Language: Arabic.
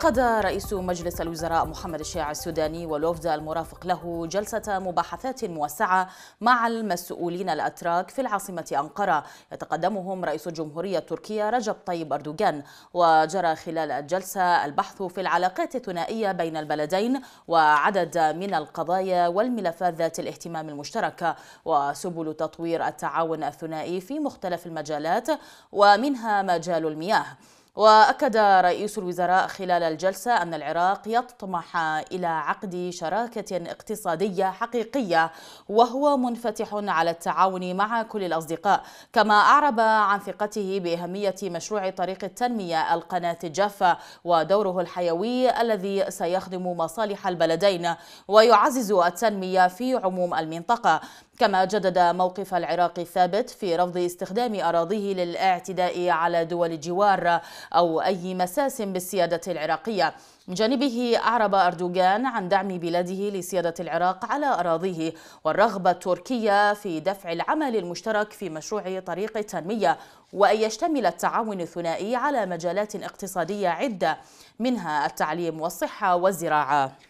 عقد رئيس مجلس الوزراء محمد الشيع السوداني والوفد المرافق له جلسة مباحثات موسعة مع المسؤولين الأتراك في العاصمة أنقرة يتقدمهم رئيس الجمهورية التركية رجب طيب أردوغان وجرى خلال الجلسة البحث في العلاقات الثنائية بين البلدين وعدد من القضايا والملفات ذات الاهتمام المشترك وسبل تطوير التعاون الثنائي في مختلف المجالات ومنها مجال المياه وأكد رئيس الوزراء خلال الجلسة أن العراق يطمح إلى عقد شراكة اقتصادية حقيقية وهو منفتح على التعاون مع كل الأصدقاء كما أعرب عن ثقته بأهمية مشروع طريق التنمية القناة الجافة ودوره الحيوي الذي سيخدم مصالح البلدين ويعزز التنمية في عموم المنطقة كما جدد موقف العراق الثابت في رفض استخدام أراضيه للاعتداء على دول الجوار أو أي مساس بالسيادة العراقية من جانبه أعرب أردوغان عن دعم بلاده لسيادة العراق على أراضيه والرغبة التركية في دفع العمل المشترك في مشروع طريق التنمية وأن يشتمل التعاون الثنائي على مجالات اقتصادية عدة منها التعليم والصحة والزراعة